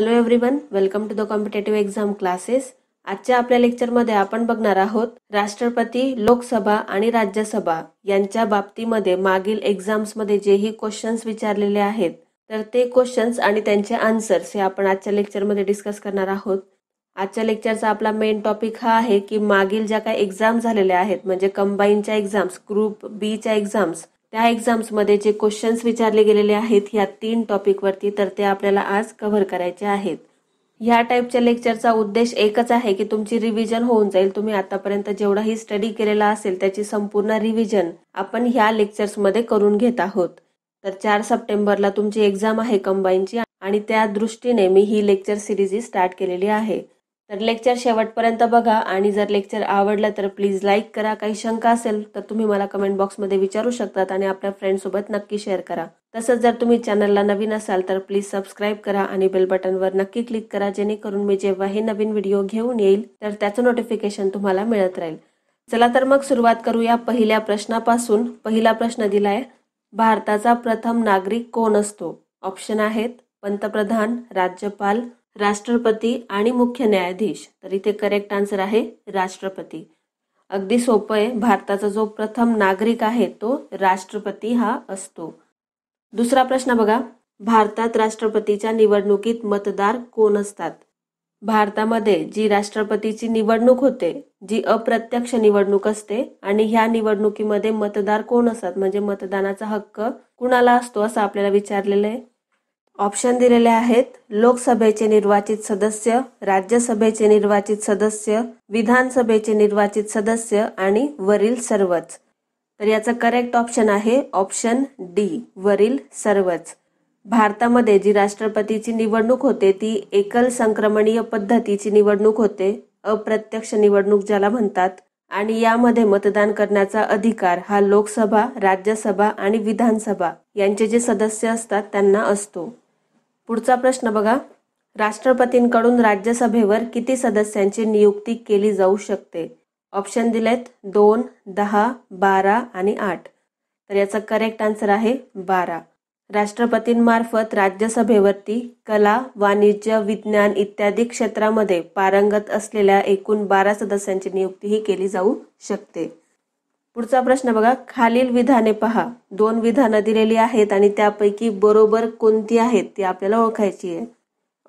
hello everyone welcome to the competitive exam classes आजच्या आपल्या लेक्चरमध्ये आपण बघणार आहोत राष्ट्रपती लोकसभा आणि राज्यसभा यांच्या बाबतीमध्ये मागील एक्झाम्समध्ये जेही क्वेश्चन्स विचारलेले आहेत तर ते क्वेश्चन्स आणि त्यांचे आन्सर्स हे आपण आजच्या लेक्चरमध्ये डिस्कस करणार आहोत आजच्या लेक्चरचा आपला मेन टॉपिक हा आहे की मागील ज्या काही एक्झाम झालेल्या आहेत म्हणजे कंबाईनच्या एक्झाम्स ग्रुप बीच्या एक्झाम्स त्या एक्झाम्समध्ये जे क्वेश्चन्स विचारले गेलेले आहेत ह्या तीन टॉपिकवरती तर ते आपल्याला आज कव्हर करायचे आहेत ह्या टाईपच्या लेक्चरचा उद्देश एकच आहे की तुमची रिव्हिजन होऊन जाईल तुम्ही आतापर्यंत जेवढाही स्टडी केलेला असेल त्याची संपूर्ण रिव्हिजन आपण ह्या लेक्चर्समध्ये करून घेत आहोत तर चार सप्टेंबरला तुमची एक्झाम आहे कंबाईनची आणि त्या दृष्टीने मी ही लेक्चर सिरीज स्टार्ट केलेली आहे तर लेक्चर शेवटपर्यंत बघा आणि जर लेक्चर आवडलं तर प्लीज लाईक करा काही शंका असेल तर तुम्ही मला कमेंट बॉक्समध्ये विचारू शकतात आणि आपल्या फ्रेंडसोबत नक्की शेअर करा तसंच जर तुम्ही चॅनलला नवीन असाल तर प्लीज सबस्क्राईब करा आणि बेल बटनवर नक्की क्लिक करा जेणेकरून मी जेव्हा हे नवीन व्हिडिओ घेऊन येईल तर त्याचं नोटिफिकेशन तुम्हाला मिळत राहील चला तर मग सुरुवात करूया पहिल्या प्रश्नापासून पहिला प्रश्न दिलाय भारताचा प्रथम नागरिक कोण असतो ऑप्शन आहेत पंतप्रधान राज्यपाल राष्ट्रपती आणि मुख्य न्यायाधीश तर इथे करेक्ट आन्सर आहे राष्ट्रपती अगदी सोपं आहे भारताचा जो प्रथम नागरिक आहे तो राष्ट्रपती हा असतो दुसरा प्रश्न बघा भारतात राष्ट्रपतीच्या निवडणुकीत मतदार कोण असतात भारतामध्ये जी राष्ट्रपतीची निवडणूक होते जी अप्रत्यक्ष निवडणूक असते आणि ह्या निवडणुकीमध्ये मतदार कोण असतात म्हणजे मतदानाचा हक्क कुणाला असतो असं आपल्याला विचारलेलं आहे ऑप्शन दिलेले आहेत लोकसभेचे निर्वाचित सदस्य राज्यसभेचे निर्वाचित सदस्य विधानसभेचे निर्वाचित सदस्य आणि वरील सर्वच तर याचं करेक्ट ऑप्शन आहे ऑप्शन डी वरील सर्वच भारतामध्ये जी राष्ट्रपतीची निवडणूक होते ती एकल संक्रमणीय पद्धतीची निवडणूक होते अप्रत्यक्ष निवडणूक ज्याला म्हणतात आणि यामध्ये मतदान करण्याचा अधिकार हा लोकसभा राज्यसभा आणि विधानसभा यांचे जे सदस्य असतात त्यांना असतो पुढचा प्रश्न बघा राष्ट्रपतींकडून राज्यसभेवर किती सदस्यांची नियुक्ती केली जाऊ शकते ऑप्शन दिलेत दोन दहा बारा आणि आठ तर याचा करेक्ट आन्सर आहे बारा राष्ट्रपतींमार्फत राज्यसभेवरती कला वाणिज्य विज्ञान इत्यादी क्षेत्रामध्ये पारंगत असलेल्या एकूण बारा सदस्यांची नियुक्तीही केली जाऊ शकते पुढचा प्रश्न बघा खालील विधाने पहा दोन विधानं दिलेली आहेत आणि त्यापैकी बरोबर कोणती आहेत ती आपल्याला ओळखायची आहे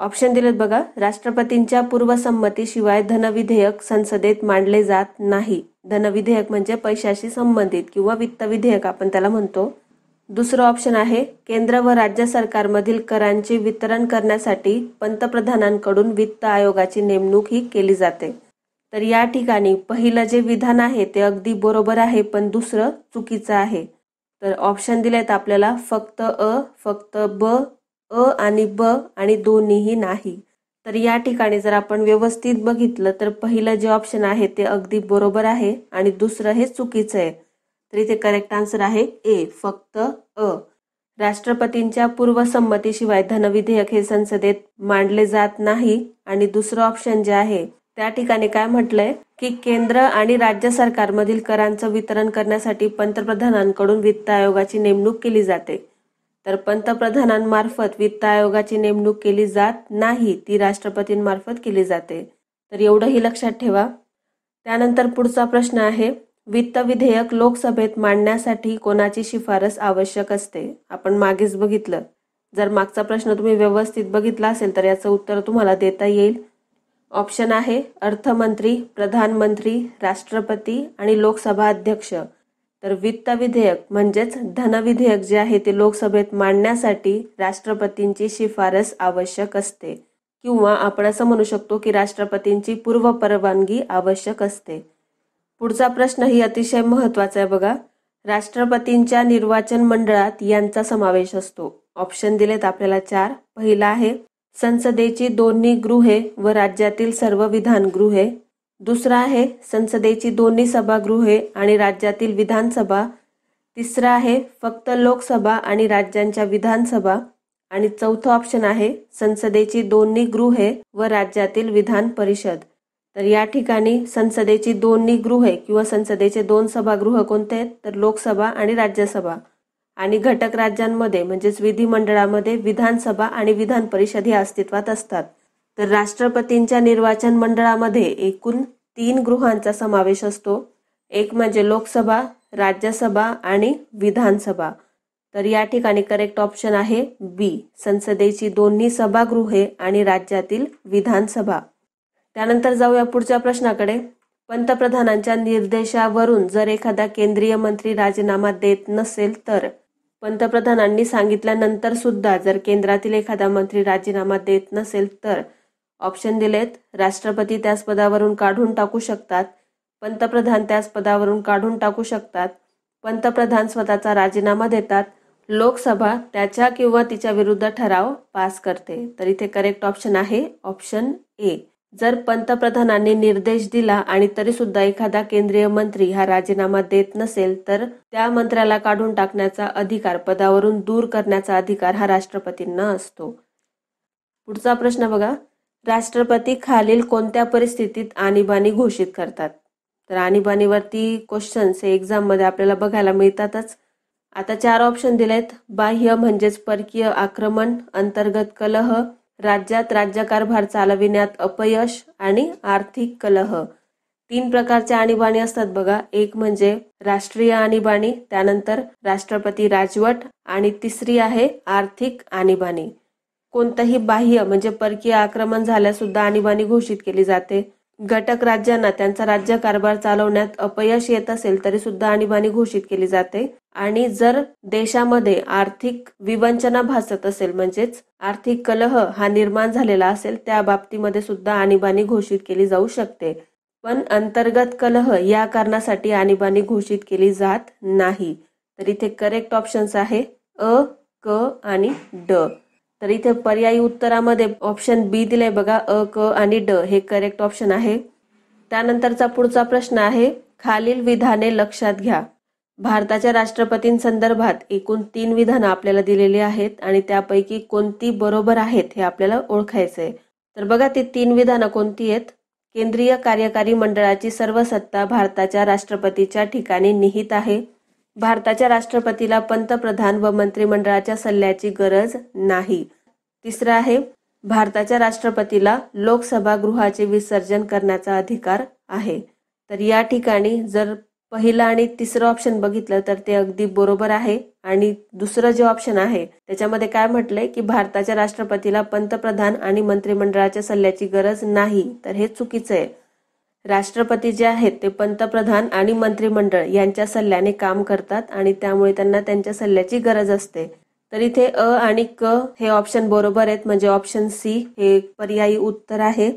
ऑप्शन दिलेत बघा राष्ट्रपतींच्या पूर्वसंमतीशिवाय धनविधेयक संसदेत मांडले जात नाही धनविधेयक म्हणजे पैशाशी संबंधित किंवा वित्त विधेयक आपण त्याला म्हणतो दुसरं ऑप्शन आहे केंद्र व राज्य सरकारमधील करांचे वितरण करण्यासाठी पंतप्रधानांकडून वित्त आयोगाची नेमणूक ही केली जाते तर या ठिकाणी पहिलं जे विधान आहे ते अगदी बरोबर आहे पण दुसरं चुकीचं आहे तर ऑप्शन दिले आहेत आपल्याला फक्त अ फक्त ब अ आणि ब आणि दोन्हीही नाही तर या ठिकाणी जर आपण व्यवस्थित बघितलं तर पहिलं जे ऑप्शन आहे ते अगदी बरोबर आहे आणि दुसरं हे चुकीचं आहे तर इथे करेक्ट आन्सर आहे ए फक्त अ राष्ट्रपतींच्या पूर्वसंमतीशिवाय धनविधेयक हे संसदेत मांडले जात नाही आणि दुसरं ऑप्शन जे आहे त्या ठिकाणी काय म्हटलंय की केंद्र आणि राज्य सरकारमधील करांचं वितरण करण्यासाठी पंतप्रधानांकडून वित्त आयोगाची नेमणूक केली जाते तर पंतप्रधानांमार्फत वित्त आयोगाची नेमणूक केली जात नाही ती राष्ट्रपतींमार्फत केली जाते तर एवढंही लक्षात ठेवा त्यानंतर पुढचा प्रश्न आहे वित्त विधेयक लोकसभेत मांडण्यासाठी कोणाची शिफारस आवश्यक असते आपण मागेच बघितलं जर मागचा प्रश्न तुम्ही व्यवस्थित बघितला असेल तर याचं उत्तर तुम्हाला देता येईल ऑप्शन आहे अर्थमंत्री प्रधानमंत्री राष्ट्रपती आणि लोकसभा अध्यक्ष तर वित्त विधेयक म्हणजेच धनविधेयक जे आहे ते लोकसभेत मांडण्यासाठी राष्ट्रपतींची शिफारस आवश्यक असते किंवा आपण असं म्हणू शकतो की राष्ट्रपतींची पूर्व परवानगी आवश्यक असते पुढचा प्रश्न ही अतिशय महत्त्वाचा आहे बघा राष्ट्रपतींच्या निर्वाचन मंडळात यांचा समावेश असतो ऑप्शन दिलेत आपल्याला चार पहिला आहे संसदेची दोन्ही गृहे व राज्यातील सर्व विधानगृहे दुसरा आहे संसदेची दोन्ही सभागृहे आणि राज्यातील विधानसभा तिसरा आहे फक्त लोकसभा आणि राज्यांच्या विधानसभा आणि चौथं ऑप्शन आहे संसदेची दोन्ही गृहे व राज्यातील विधान परिषद तर या ठिकाणी संसदेची दोन्ही गृहे किंवा संसदेचे दोन सभागृह कोणते आहेत तर लोकसभा आणि राज्यसभा आणि घटक राज्यांमध्ये म्हणजेच विधिमंडळामध्ये विधानसभा आणि विधान परिषद हे अस्तित्वात असतात तर राष्ट्रपतींच्या निर्वाचन मंडळामध्ये एकूण तीन गृहांचा समावेश असतो एक म्हणजे लोकसभा राज्यसभा आणि विधानसभा तर या ठिकाणी करेक्ट ऑप्शन आहे बी संसदेची दोन्ही सभागृहे आणि राज्यातील विधानसभा त्यानंतर जाऊया पुढच्या प्रश्नाकडे पंतप्रधानांच्या निर्देशावरून जर एखादा केंद्रीय मंत्री राजीनामा देत नसेल तर पंतप्रधानांनी सांगितल्यानंतर सुद्धा जर केंद्रातील एखादा मंत्री राजीनामा देत नसेल तर ऑप्शन दिलेत राष्ट्रपती त्याच पदावरून काढून टाकू शकतात पंतप्रधान त्याच पदावरून काढून टाकू शकतात पंतप्रधान स्वतःचा राजीनामा देतात लोकसभा त्याच्या किंवा तिच्या विरुद्ध ठराव पास करते तर इथे करेक्ट ऑप्शन आहे ऑप्शन ए जर पंतप्रधानांनी निर्देश दिला आणि तरी सुद्धा एखादा केंद्रीय मंत्री हा राजीनामा देत नसेल तर त्या मंत्र्याला काढून टाकण्याचा अधिकार पदावरून दूर करण्याचा अधिकार हा राष्ट्रपतींना असतो पुढचा प्रश्न बघा राष्ट्रपती खालील कोणत्या परिस्थितीत आणीबाणी घोषित करतात तर आणीबाणीवरती क्वेश्चन्स हे एक्झाममध्ये आपल्याला बघायला मिळतातच आता चार ऑप्शन दिलेत बाह्य म्हणजेच परकीय आक्रमण अंतर्गत कलह राज्यात राज्यकारभार चालविण्यात अपयश आणि आर्थिक कलह तीन प्रकारच्या आणीबाणी असतात बघा एक म्हणजे राष्ट्रीय आणीबाणी त्यानंतर राष्ट्रपती राजवट आणि तिसरी आहे आर्थिक आणीबाणी कोणतंही बाह्य म्हणजे परकीय आक्रमण झाल्यास सुद्धा आणीबाणी घोषित केली जाते घटक राज्यांना त्यांचा राज्यकारभार चालवण्यात अपयश येत असेल तरी सुद्धा आणीबाणी घोषित केली जाते आणि जर देशामध्ये आर्थिक विवंचना भासत असेल म्हणजेच आर्थिक कलह हा निर्माण झालेला असेल त्या बाबतीमध्ये सुद्धा आणीबाणी घोषित केली जाऊ शकते पण अंतर्गत कलह या कारणासाठी आणीबाणी घोषित केली जात नाही तर इथे करेक्ट ऑप्शन्स आहे अ क आणि ड तर इथे पर्यायी उत्तरामध्ये ऑप्शन बी दिले बघा अ क आणि ड हे करेक्ट ऑप्शन आहे त्यानंतरचा पुढचा प्रश्न आहे खालील विधाने लक्षात घ्या भारताच्या राष्ट्रपतींसंदर्भात एकूण तीन विधानं आपल्याला दिलेली आहेत आणि त्यापैकी कोणती बरोबर आहेत हे आपल्याला ओळखायचंय आहे तर बघा ती तीन विधानं कोणती आहेत केंद्रीय कार्यकारी मंडळाची सर्व सत्ता भारताच्या राष्ट्रपतीच्या ठिकाणी निहित आहे भारताच्या राष्ट्रपतीला पंतप्रधान व मंत्रिमंडळाच्या सल्ल्याची गरज नाही तिसरं आहे भारताच्या राष्ट्रपतीला लोकसभा गृहाचे विसर्जन करण्याचा अधिकार आहे तर या ठिकाणी जर पहिलं आणि तिसरं ऑप्शन बघितलं तर ते अगदी बरोबर आहे आणि दुसरं जे ऑप्शन आहे त्याच्यामध्ये काय म्हटलंय की भारताच्या राष्ट्रपतीला पंतप्रधान आणि मंत्रिमंडळाच्या सल्ल्याची गरज नाही तर हे चुकीचं आहे राष्ट्रपती जे आहेत ते पंतप्रधान आणि मंत्रिमंडळ यांच्या सल्ल्याने काम करतात आणि त्यामुळे त्यांना त्यांच्या सल्ल्याची गरज असते तर इथे अ आणि क हे ऑप्शन बरोबर आहेत म्हणजे ऑप्शन सी हे पर्यायी उत्तर आहे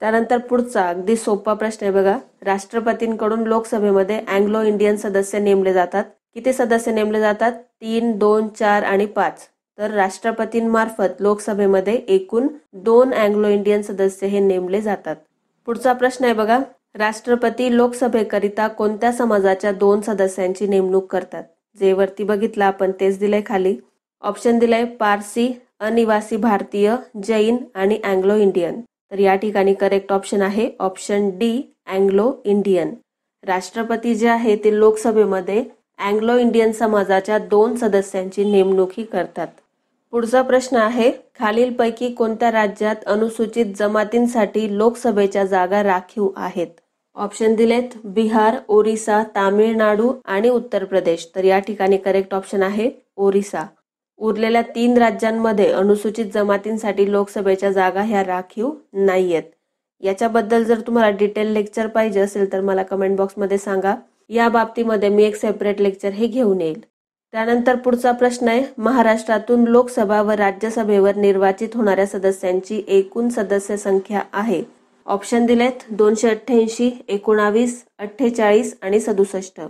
त्यानंतर पुढचा अगदी सोपा प्रश्न आहे बघा राष्ट्रपतींकडून लोकसभेमध्ये अँग्लो इंडियन सदस्य नेमले जातात किती सदस्य नेमले जातात तीन दोन चार आणि पाच तर राष्ट्रपतींमार्फत लोकसभेमध्ये एकूण दोन अँग्लो इंडियन सदस्य हे नेमले जातात पुढचा प्रश्न आहे बघा राष्ट्रपती लोकसभेकरिता कोणत्या समाजाच्या दोन सदस्यांची नेमणूक करतात जे वरती बघितलं आपण तेच दिलंय खाली ऑप्शन दिलाय पारसी अनिवासी भारतीय जैन आणि अँग्लो इंडियन तर या ठिकाणी करेक्ट ऑप्शन आहे ऑप्शन डी अँग्लो इंडियन राष्ट्रपती जे आहे ते लोकसभेमध्ये अँग्लो इंडियन समाजाच्या दोन सदस्यांची नेमणूकही करतात पुढचा प्रश्न आहे खालीलपैकी कोणत्या राज्यात अनुसूचित जमातींसाठी लोकसभेच्या जागा राखीव आहेत ऑप्शन दिलेत बिहार ओरिसा तामिळनाडू आणि उत्तर प्रदेश तर या ठिकाणी करेक्ट ऑप्शन आहे ओरिसा उरलेल्या तीन राज्यांमध्ये अनुसूचित जमातींसाठी लोकसभेच्या जागा ह्या राखीव नाही आहेत याच्याबद्दल जर तुम्हाला डिटेल लेक्चर पाहिजे असेल तर मला कमेंट बॉक्समध्ये सांगा या बाबतीमध्ये मी एक सेपरेट लेक्चर हे घेऊन येईल त्यानंतर पुढचा प्रश्न आहे महाराष्ट्रातून लोकसभा व राज्यसभेवर निर्वाचित होणाऱ्या सदस्यांची एकूण सदस्य संख्या आहे ऑप्शन दिलेत दोनशे अठ्ठ्याऐंशी एकोणावीस अठ्ठेचाळीस आणि सदुसष्ट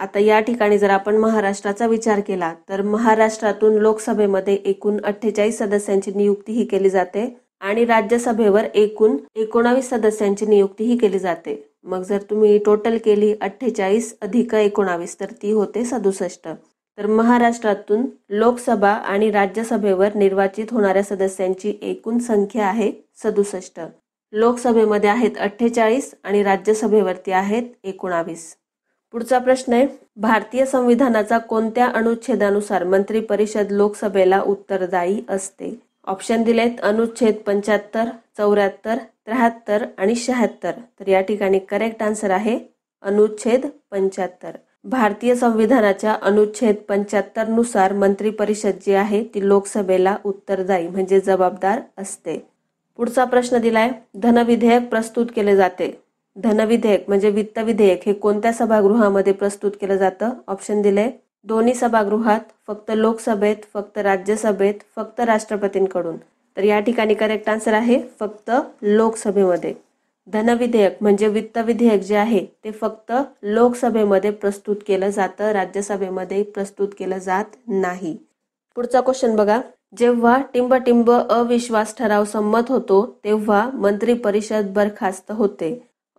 आता या ठिकाणी जर आपण महाराष्ट्राचा विचार केला तर महाराष्ट्रातून लोकसभेमध्ये एकूण अठ्ठेचाळीस सदस्यांची नियुक्तीही केली जाते आणि राज्यसभेवर एकूण एकोणावीस सदस्यांची नियुक्तीही केली जाते मग जर तुम्ही टोटल केली अठ्ठेचाळीस अधिक एकोणावीस तर ती होते सदुसष्ट तर महाराष्ट्रातून लोकसभा आणि राज्यसभेवर निर्वाचित होणाऱ्या सदस्यांची एकूण संख्या आहे सदुसष्ट लोकसभेमध्ये आहेत अठ्ठेचाळीस आणि राज्यसभेवरती आहेत एकोणावीस पुढचा प्रश्न आहे भारतीय संविधानाचा कोणत्या अनुच्छेदानुसार मंत्री परिषद लोकसभेला उत्तरदायी असते ऑप्शन दिलेत अनुच्छेद पंच्याहत्तर चौऱ्याहत्तर त्र्याहत्तर आणि शहात्तर तर या ठिकाणी करेक्ट आन्सर आहे अनुच्छेद पंच्याहत्तर भारतीय संविधानाच्या अनुच्छेद पंच्याहत्तर नुसार मंत्री परिषद जी आहे ती लोकसभेला उत्तरदायी म्हणजे जबाबदार असते पुढचा प्रश्न दिलाय धनविधेयक प्रस्तुत केले जाते धनविधेयक म्हणजे वित्त विधेयक हे कोणत्या सभागृहामध्ये प्रस्तुत केलं जातं ऑप्शन दिले दोन्ही सभागृहात फक्त लोकसभेत फक्त राज्यसभेत फक्त राष्ट्रपतींकडून तर या ठिकाणी करेक्ट आन्सर आहे फक्त लोकसभेमध्ये धनविधेयक म्हणजे वित्त विधेयक जे आहे ते फक्त लोकसभेमध्ये प्रस्तुत केलं जातं राज्यसभेमध्ये प्रस्तुत केलं जात नाही पुढचा क्वेश्चन बघा जेव्हा टिंबटिंब अविश्वास ठराव संमत होतो तेव्हा मंत्री परिषद बरखास्त होते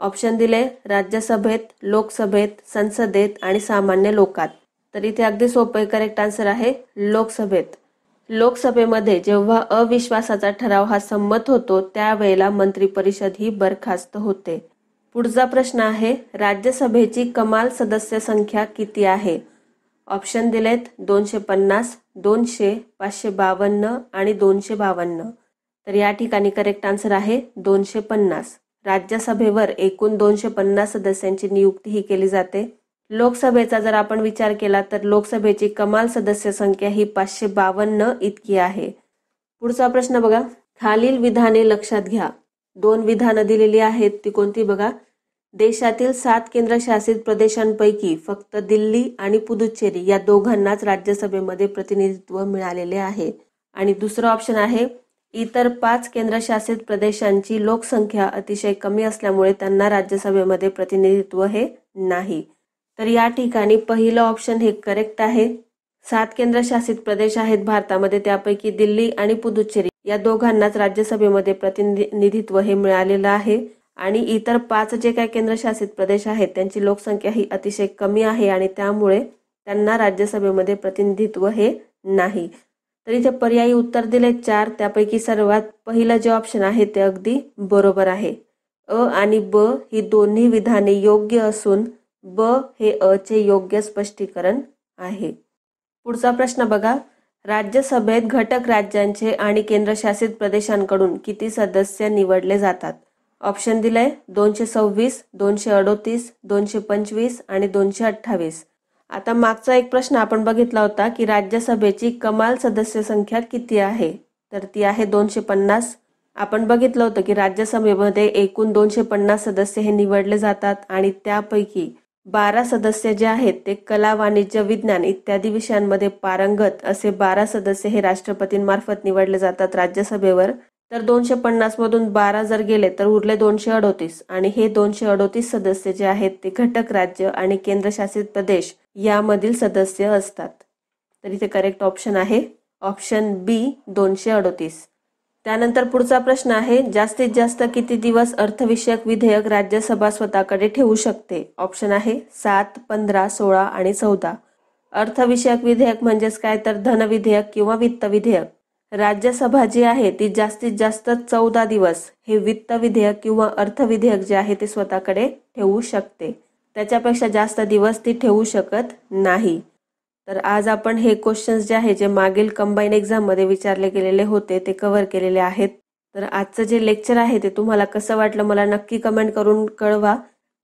ऑप्शन दिले राज्यसभेत लोकसभेत संसदेत आणि सामान्य लोकात तर इथे अगदी सोपे करेक्ट आन्सर आहे लोकसभेत लोकसभेमध्ये जेव्हा अविश्वासाचा ठराव हा संमत होतो त्यावेळेला मंत्रिपरिषद ही बरखास्त होते पुढचा प्रश्न आहे राज्यसभेची कमाल सदस्य संख्या किती आहे ऑप्शन दिलेत दोनशे पन्नास दोनशे पाचशे बावन्न आणि दोनशे बावन्न तर या ठिकाणी करेक्ट आन्सर आहे दोनशे पन्नास राज्यसभेवर एकूण दोनशे पन्नास सदस्यांची नियुक्ती ही केली जाते लोकसभेचा जर आपण विचार केला तर लोकसभेची कमाल सदस्य संख्या ही पाचशे बावन्न इतकी आहे पुढचा प्रश्न बघा खालील विधाने लक्षात घ्या दोन विधानं दिलेली आहेत ती कोणती बघा देशातील सात केंद्रशासित प्रदेशांपैकी फक्त दिल्ली आणि पुदुच्चेरी या दोघांनाच राज्यसभेमध्ये प्रतिनिधित्व मिळालेले आहे आणि दुसरं ऑप्शन आहे इतर पाच केंद्रशासित प्रदेशांची लोकसंख्या अतिशय कमी असल्यामुळे त्यांना राज्यसभेमध्ये प्रतिनिधित्व हे नाही तर या ठिकाणी पहिलं ऑप्शन हे करेक्ट आहे सात केंद्रशासित प्रदेश आहेत भारतामध्ये त्यापैकी दिल्ली आणि पुदुच्चेरी या दोघांनाच राज्यसभेमध्ये प्रतिनिधित्व हे मिळालेलं आहे आणि इतर पाच जे काही केंद्रशासित प्रदेश आहेत त्यांची लोकसंख्या ही अतिशय कमी आहे आणि त्यामुळे त्यांना राज्यसभेमध्ये प्रतिनिधित्व हे नाही तर इथे पर्यायी उत्तर दिले चार त्यापैकी सर्वात पहिलं जे ऑप्शन आहे ते अगदी बरोबर आहे अ आणि ब ही दोन्ही विधाने योग्य असून ब हे अ चे योग्य स्पष्टीकरण आहे पुढचा प्रश्न बघा राज्यसभेत घटक राज्यांचे आणि केंद्रशासित प्रदेशांकडून किती सदस्य निवडले जातात ऑप्शन दिलंय दोनशे सव्वीस दोनशे अडोतीस दोनशे पंचवीस आणि दोनशे अठ्ठावीस आता मागचा एक प्रश्न आपण बघितला होता की राज्यसभेची कमाल सदस्य संख्या किती आहे तर ती आहे दोनशे पन्नास आपण बघितलं होतं की राज्यसभेमध्ये एकूण दोनशे पन्नास सदस्य हे निवडले जातात आणि त्यापैकी बारा सदस्य जे आहेत ते कला वाणिज्य विज्ञान इत्यादी विषयांमध्ये पारंगत असे बारा सदस्य हे राष्ट्रपतींमार्फत निवडले जातात राज्यसभेवर तर दोनशे मधून बारा जर गेले तर उरले दोनशे अडोतीस आणि हे दोनशे अडोतीस सदस्य जे आहेत ते घटक राज्य आणि केंद्रशासित प्रदेश यामधील सदस्य असतात तर इथे करेक्ट ऑप्शन आहे ऑप्शन बी दोनशे अडोतीस त्यानंतर पुढचा प्रश्न आहे जास्तीत जास्त किती दिवस अर्थविषयक विधेयक राज्यसभा स्वतःकडे ठेवू शकते ऑप्शन आहे सात पंधरा सोळा आणि चौदा अर्थविषयक विधेयक म्हणजेच काय तर धन विधेयक किंवा वित्त विधेयक राज्यसभा जी आहे ती जास्तीत जास्त चौदा दिवस हे वित्त विधेयक किंवा अर्थविधेयक जे आहे ते स्वतःकडे ठेवू शकते त्याच्यापेक्षा जास्त दिवस ती ठेवू शकत नाही तर आज आपण हे क्वेश्चन्स जे आहे जे मागील कंबाईन एक्झाममध्ये विचारले गेलेले होते ते कव्हर केलेले आहेत तर आजचं जे लेक्चर आहे ते तुम्हाला कसं वाटलं मला नक्की कमेंट करून कळवा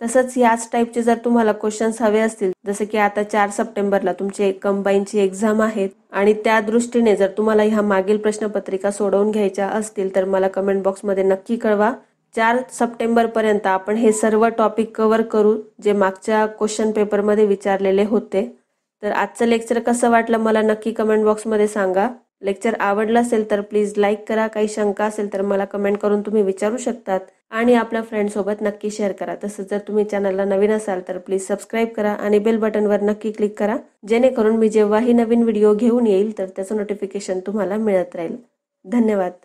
तसंच याच टाईपचे जर तुम्हाला क्वेश्चन्स हवे असतील जसं की आता चार सप्टेंबरला तुमचे कंबाईनची एक्झाम आहे आणि त्या दृष्टीने जर तुम्हाला ह्या मागील प्रश्नपत्रिका सोडवून घ्यायच्या असतील तर मला कमेंट बॉक्समध्ये नक्की कळवा चार पर्यंत आपण हे सर्व टॉपिक कव्हर करू जे मागच्या क्वेश्चन पेपरमध्ये विचारलेले होते तर आजचं लेक्चर कसं वाटलं मला नक्की कमेंट बॉक्समध्ये सांगा लेक्चर आवडलं असेल तर प्लीज लाईक करा काही शंका असेल तर मला कमेंट करून तुम्ही विचारू शकतात आणि आपल्या फ्रेंडसोबत नक्की शेअर करा तसंच जर तुम्ही चॅनलला नवीन असाल तर प्लीज सबस्क्राईब करा आणि बेल बटनवर नक्की क्लिक करा जेणेकरून मी जेव्हाही नवीन व्हिडिओ घेऊन येईल तर त्याचं नोटिफिकेशन तुम्हाला मिळत राहील धन्यवाद